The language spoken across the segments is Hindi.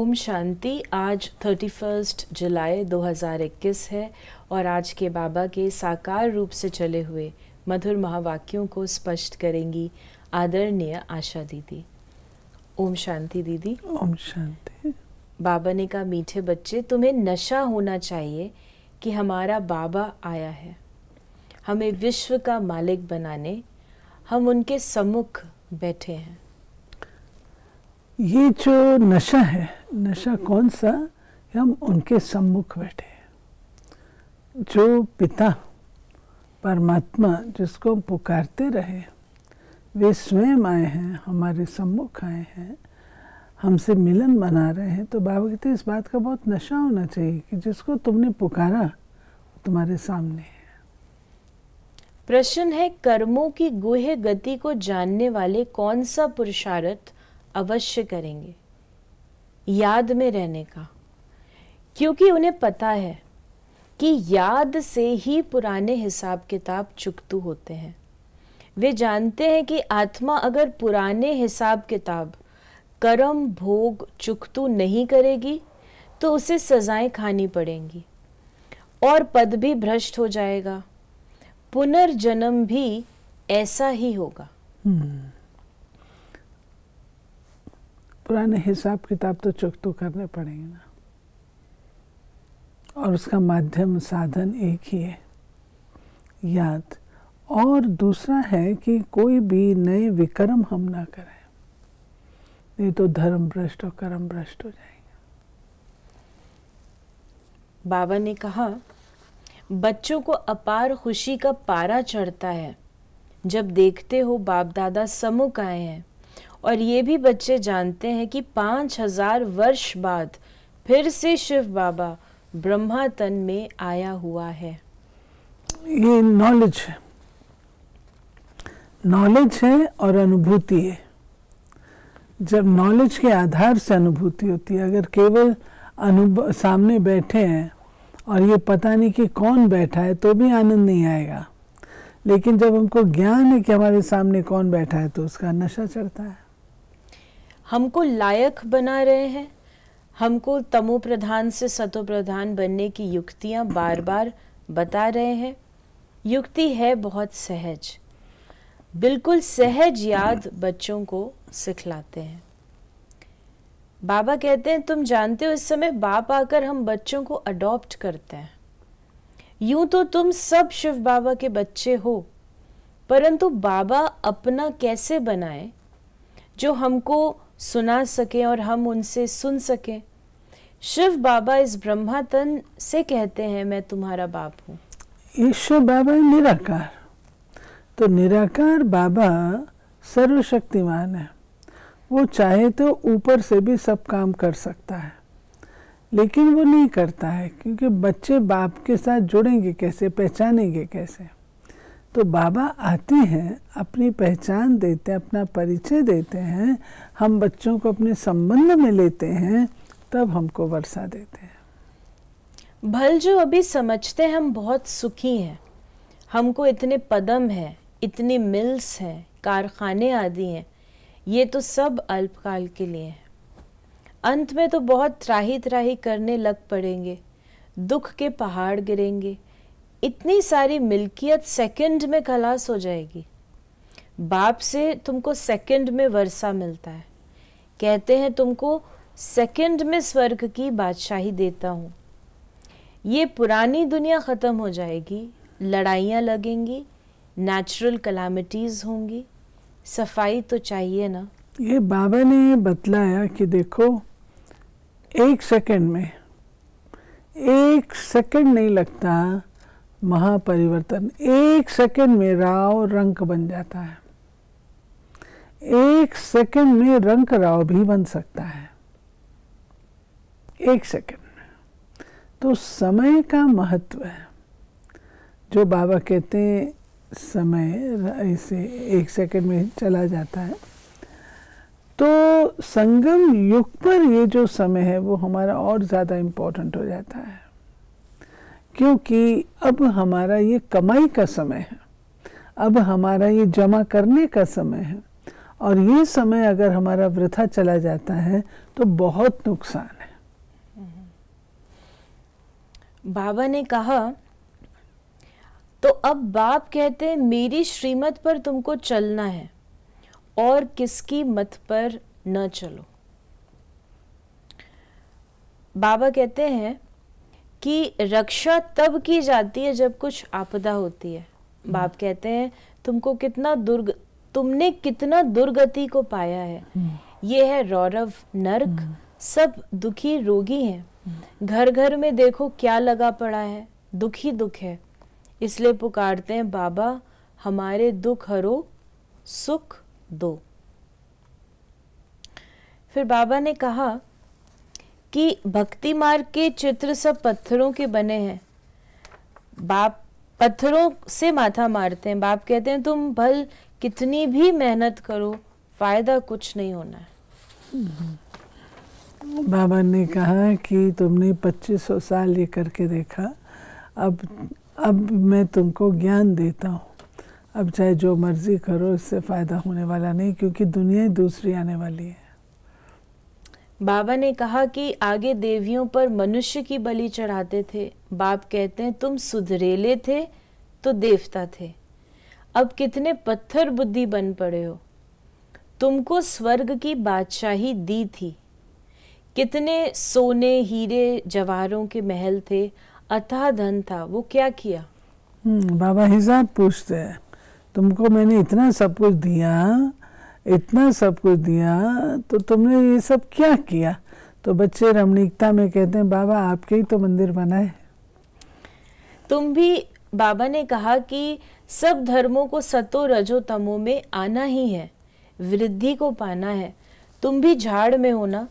ओम शांति आज 31 जुलाई 2021 है और आज के बाबा के साकार रूप से चले हुए मधुर महावाक्यों को स्पष्ट करेंगी आदरणीय आशा दीदी ओम शांति दीदी ओम शांति बाबा ने कहा मीठे बच्चे तुम्हें नशा होना चाहिए कि हमारा बाबा आया है हमें विश्व का मालिक बनाने हम उनके सम्मुख बैठे हैं ये जो नशा है नशा कौन सा हम उनके सम्मुख बैठे हैं जो पिता परमात्मा जिसको पुकारते रहे वे स्वयं आए हैं हमारे सम्मुख आए हैं हमसे मिलन बना रहे हैं तो बाबा कहते इस बात का बहुत नशा होना चाहिए कि जिसको तुमने पुकारा तुम्हारे सामने है प्रश्न है कर्मों की गुहे गति को जानने वाले कौन सा पुरुषार्थ अवश्य करेंगे याद में रहने का क्योंकि उन्हें पता है कि याद से ही पुराने हिसाब किताब चुकतु होते हैं वे जानते हैं कि आत्मा अगर पुराने हिसाब किताब कर्म भोग चुकतू नहीं करेगी तो उसे सजाएं खानी पड़ेंगी और पद भी भ्रष्ट हो जाएगा पुनर्जन्म भी ऐसा ही होगा hmm. पुराने हिसाब किताब तो चुक तो करने पड़ेंगे ना और उसका माध्यम साधन एक ही है याद और दूसरा है कि कोई भी नए विक्रम हम ना करें नहीं तो धर्म भ्रष्ट और कर्म भ्रष्ट हो जाएंगे बाबा ने कहा बच्चों को अपार खुशी का पारा चढ़ता है जब देखते हो बाप दादा समुख आए हैं और ये भी बच्चे जानते हैं कि पाँच हजार वर्ष बाद फिर से शिव बाबा ब्रह्मा तन में आया हुआ है ये नॉलेज है नॉलेज है और अनुभूति है जब नॉलेज के आधार से अनुभूति होती है अगर केवल अनुभव सामने बैठे हैं और ये पता नहीं कि कौन बैठा है तो भी आनंद नहीं आएगा लेकिन जब हमको ज्ञान है कि हमारे सामने कौन बैठा है तो उसका नशा चढ़ता है हमको लायक बना रहे हैं हमको तमो प्रधान से सतो प्रधान बनने की युक्तियाँ बार बार बता रहे हैं युक्ति है बहुत सहज बिल्कुल सहज याद बच्चों को सिखलाते हैं बाबा कहते हैं तुम जानते हो इस समय बाप आकर हम बच्चों को अडॉप्ट करते हैं यूं तो तुम सब शिव बाबा के बच्चे हो परंतु बाबा अपना कैसे बनाए जो हमको सुना सकें और हम उनसे सुन सकें शिव बाबा इस ब्रह्मातन से कहते हैं मैं तुम्हारा बाप हूँ ईश्वर बाबा निराकार तो निराकार बाबा सर्वशक्तिमान है वो चाहे तो ऊपर से भी सब काम कर सकता है लेकिन वो नहीं करता है क्योंकि बच्चे बाप के साथ जुड़ेंगे कैसे पहचानेंगे कैसे तो बाबा आते हैं अपनी पहचान देते हैं अपना परिचय देते हैं हम बच्चों को अपने संबंध में लेते हैं तब हमको वर्षा देते हैं भल जो अभी समझते हैं हम बहुत सुखी हैं हमको इतने पदम है इतने मिल्स हैं कारखाने आदि हैं ये तो सब अल्पकाल के लिए हैं अंत में तो बहुत त्राही त्राही करने लग पड़ेंगे दुख के पहाड़ गिरेंगे इतनी सारी मिल्कियत सेकंड में खलास हो जाएगी बाप से तुमको सेकंड में वर्षा मिलता है कहते हैं तुमको सेकंड में स्वर्ग की बादशाही देता हूँ ये पुरानी दुनिया ख़त्म हो जाएगी लड़ाइयाँ लगेंगी नेचुरल कलामिटीज़ होंगी सफाई तो चाहिए ना ये बाबा ने ये बतलाया कि देखो एक सेकंड में एक सेकंड नहीं लगता महापरिवर्तन एक सेकंड में राव रंक बन जाता है एक सेकंड में रंक राव भी बन सकता है एक सेकंड में तो समय का महत्व है जो बाबा कहते हैं समय इसे एक सेकंड में चला जाता है तो संगम युग पर ये जो समय है वो हमारा और ज़्यादा इम्पोर्टेंट हो जाता है क्योंकि अब हमारा ये कमाई का समय है अब हमारा ये जमा करने का समय है और ये समय अगर हमारा वृथा चला जाता है तो बहुत नुकसान है बाबा ने कहा तो अब बाप कहते हैं मेरी श्रीमत पर तुमको चलना है और किसकी मत पर न चलो बाबा कहते हैं कि रक्षा तब की जाती है जब कुछ आपदा होती है हम्म। बाप कहते हैं तुमको कितना दुर्ग तुमने कितना दुर्गति को पाया है हम्म। ये है रौरव नर्क हम्म। सब दुखी रोगी हैं घर घर में देखो क्या लगा पड़ा है दुखी दुख है इसलिए पुकारते हैं बाबा हमारे दुख हरो सुख दो फिर बाबा ने कहा कि भक्ति मार्ग के चित्र सब पत्थरों के बने हैं बाप पत्थरों से माथा मारते हैं बाप कहते हैं तुम भल कितनी भी मेहनत करो फायदा कुछ नहीं होना है बाबा ने कहा कि तुमने 2500 साल ये करके देखा अब अब मैं तुमको ज्ञान देता हूँ अब चाहे जो मर्जी करो इससे फ़ायदा होने वाला नहीं क्योंकि दुनिया ही दूसरी आने वाली है बाबा ने कहा कि आगे देवियों पर मनुष्य की बलि चढ़ाते थे बाप कहते हैं तुम सुधरेले थे तो देवता थे अब कितने पत्थर बुद्धि बन पड़े हो तुमको स्वर्ग की बादशाही दी थी कितने सोने हीरे जवारों के महल थे अथाह धन था वो क्या किया हम्म, बाबा हिसाब पूछते हैं तुमको मैंने इतना सब कुछ दिया इतना सब कुछ दिया तो तुमने ये सब क्या किया तो बच्चे रमणीकता में कहते हैं बाबा आपके ही तो मंदिर बना है तुम भी बाबा ने कहा कि सब धर्मों को सतो रजो तमो में आना ही है वृद्धि को पाना है तुम भी झाड़ में हो ना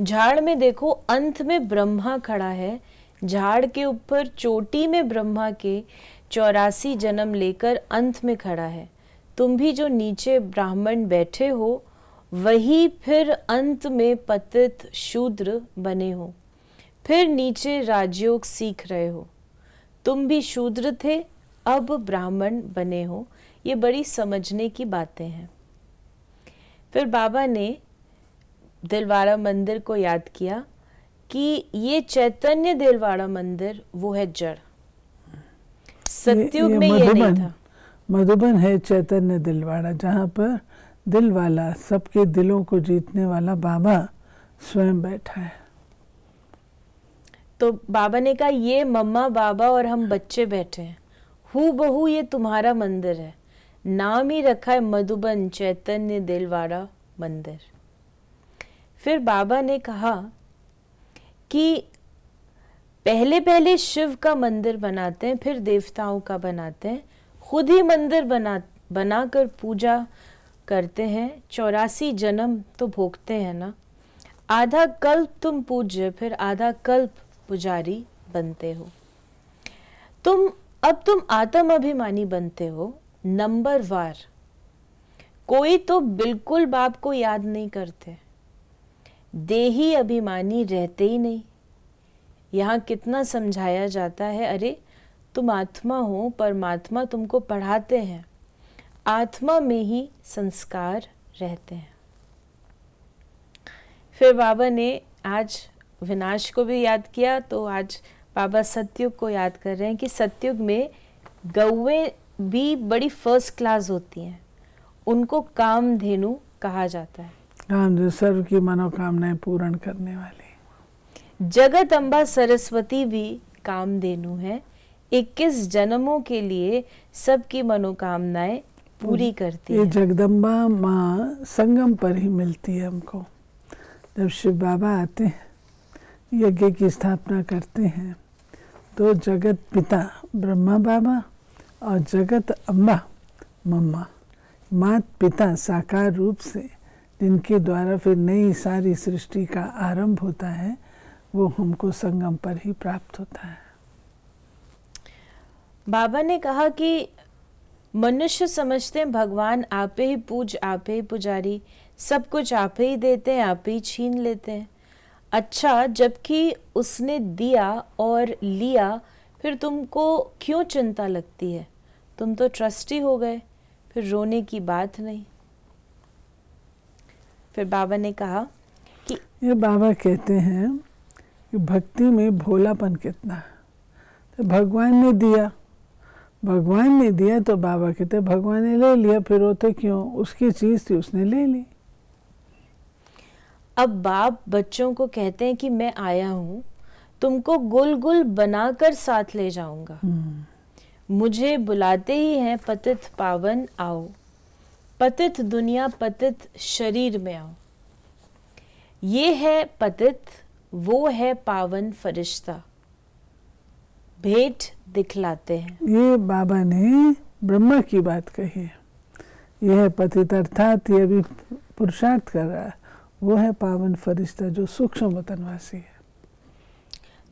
झाड़ में देखो अंत में ब्रह्मा खड़ा है झाड़ के ऊपर चोटी में ब्रह्मा के चौरासी जन्म लेकर अंत में खड़ा है तुम भी जो नीचे ब्राह्मण बैठे हो वही फिर अंत में पतित शूद्र बने हो फिर नीचे राजयोग सीख रहे हो तुम भी शूद्र थे अब ब्राह्मण बने हो ये बड़ी समझने की बातें हैं फिर बाबा ने दिलवाड़ा मंदिर को याद किया कि ये चैतन्य दिलवाड़ा मंदिर वो है जड़ सत्युग में ये नहीं था मधुबन है चैतन्य दिलवाड़ा जहाँ पर दिल वाला सबके दिलों को जीतने वाला बाबा स्वयं बैठा है तो बाबा ने कहा ये मम्मा बाबा और हम बच्चे बैठे हैं हु बहू ये तुम्हारा मंदिर है नाम ही रखा है मधुबन चैतन्य दिलवाड़ा मंदिर फिर बाबा ने कहा कि पहले पहले शिव का मंदिर बनाते हैं फिर देवताओं का बनाते हैं खुद ही मंदिर बना बनाकर पूजा करते हैं चौरासी जन्म तो भोगते हैं ना आधा कल्प तुम पूज्य फिर आधा कल्प पुजारी बनते हो तुम अब तुम आत्म अभिमानी बनते हो नंबर वार कोई तो बिल्कुल बाप को याद नहीं करते देही अभिमानी रहते ही नहीं यहाँ कितना समझाया जाता है अरे तुम आत्मा हो परमात्मा तुमको पढ़ाते हैं आत्मा में ही संस्कार रहते हैं फिर बाबा ने आज विनाश को भी याद किया तो आज बाबा सत्युग को याद कर रहे हैं कि सत्युग में गौवे भी बड़ी फर्स्ट क्लास होती हैं उनको कामधेनु कहा जाता है सर्व की मनोकामनाएं पूर्ण करने वाले जगत अम्बा सरस्वती भी कामधेनु है इक्कीस जन्मों के लिए सबकी मनोकामनाएं पूरी करती ये है जगदम्बा माँ संगम पर ही मिलती है हमको जब शिव बाबा आते हैं यज्ञ की स्थापना करते हैं तो जगत पिता ब्रह्मा बाबा और जगत अम्मा मम्मा मात पिता साकार रूप से जिनके द्वारा फिर नई सारी सृष्टि का आरंभ होता है वो हमको संगम पर ही प्राप्त होता है बाबा ने कहा कि मनुष्य समझते हैं भगवान आपे ही पूज आपे ही पुजारी सब कुछ आपे ही देते हैं आप ही छीन लेते हैं अच्छा जबकि उसने दिया और लिया फिर तुमको क्यों चिंता लगती है तुम तो ट्रस्टी हो गए फिर रोने की बात नहीं फिर बाबा ने कहा कि ये बाबा कहते हैं कि भक्ति में भोलापन कितना है तो भगवान ने दिया भगवान ने दिया तो बाबा कहते भगवान ने ले लिया फिर तो क्यों उसकी चीज थी उसने ले ली अब बाप बच्चों को कहते हैं कि मैं आया हूं तुमको गुल गुल बनाकर साथ ले जाऊंगा हम्म। मुझे बुलाते ही हैं पतित पावन आओ पतित दुनिया पतित शरीर में आओ ये है पतित वो है पावन फरिश्ता भेंट दिखलाते हैं ये बाबा ने ब्रह्मा की बात कही है यह है पतित अर्थात ये भी पुरुषार्थ कर रहा है वो है पावन फरिश्ता जो सूक्ष्म वतनवासी है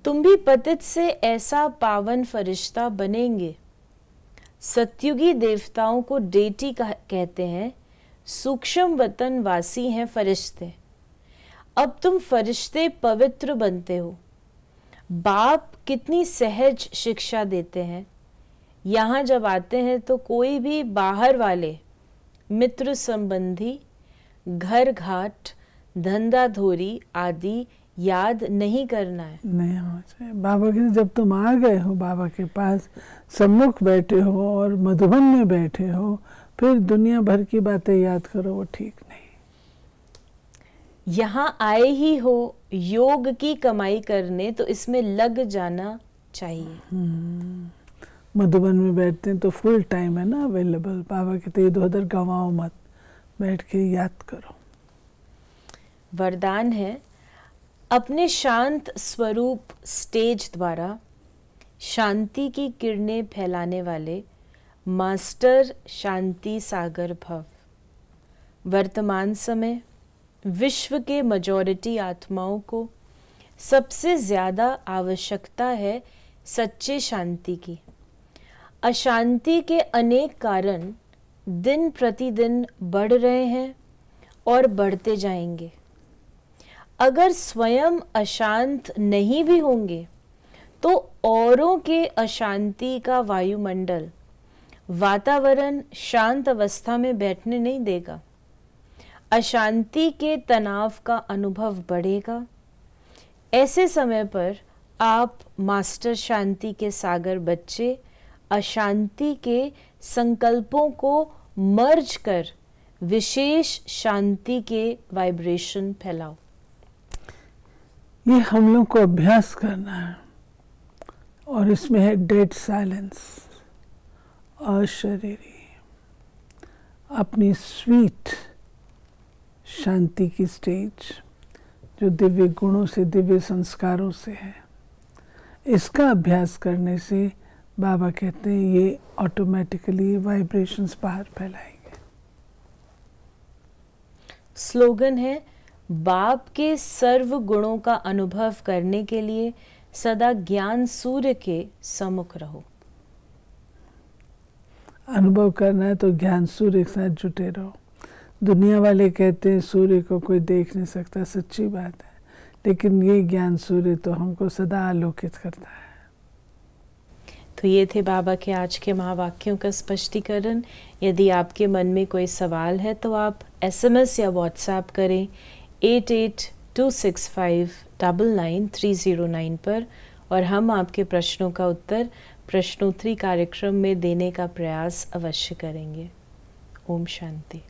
तुम भी पतित से ऐसा पावन फरिश्ता बनेंगे सत्युगी देवताओं को डेटी कहते हैं सूक्ष्म वतन वासी हैं फरिश्ते अब तुम फरिश्ते पवित्र बनते हो बाप कितनी सहज शिक्षा देते हैं यहाँ जब आते हैं तो कोई भी बाहर वाले मित्र संबंधी घर घाट धंधा धोरी आदि याद नहीं करना है नहीं होना चाहिए बाबा के जब तुम आ गए हो बाबा के पास सम्मुख बैठे हो और मधुबन में बैठे हो फिर दुनिया भर की बातें याद करो वो ठीक नहीं यहाँ आए ही हो योग की कमाई करने तो इसमें लग जाना चाहिए हम्म। मधुबन में बैठते हैं तो फुल टाइम है ना अवेलेबल बाबा कहते इधर उधर मत बैठ के याद करो वरदान है अपने शांत स्वरूप स्टेज द्वारा शांति की किरणें फैलाने वाले मास्टर शांति सागर भव वर्तमान समय विश्व के मजॉरिटी आत्माओं को सबसे ज़्यादा आवश्यकता है सच्चे शांति की अशांति के अनेक कारण दिन प्रतिदिन बढ़ रहे हैं और बढ़ते जाएंगे अगर स्वयं अशांत नहीं भी होंगे तो औरों के अशांति का वायुमंडल वातावरण शांत अवस्था में बैठने नहीं देगा अशांति के तनाव का अनुभव बढ़ेगा ऐसे समय पर आप मास्टर शांति के सागर बच्चे अशांति के संकल्पों को मर्ज कर विशेष शांति के वाइब्रेशन फैलाओ ये हम लोग को अभ्यास करना है और इसमें है डेड साइलेंस और अपनी स्वीट शांति की स्टेज जो दिव्य गुणों से दिव्य संस्कारों से है इसका अभ्यास करने से बाबा कहते हैं ये ऑटोमेटिकली वाइब्रेशंस बाहर फैलाएंगे स्लोगन है बाप के सर्व गुणों का अनुभव करने के लिए सदा ज्ञान सूर्य के सम्मुख रहो अनुभव करना है तो ज्ञान सूर्य के साथ जुटे रहो दुनिया वाले कहते हैं सूर्य को कोई देख नहीं सकता सच्ची बात है लेकिन ये ज्ञान सूर्य तो हमको सदा आलोकित करता है तो ये थे बाबा के आज के महावाक्यों का स्पष्टीकरण यदि आपके मन में कोई सवाल है तो आप एसएमएस या व्हाट्सएप करें at eight two six five double nine three zero nine पर और हम आपके प्रश्नों का उत्तर प्रश्नोत्तरी कार्यक्रम में देने का प्रयास अवश्य करेंगे ओम शांति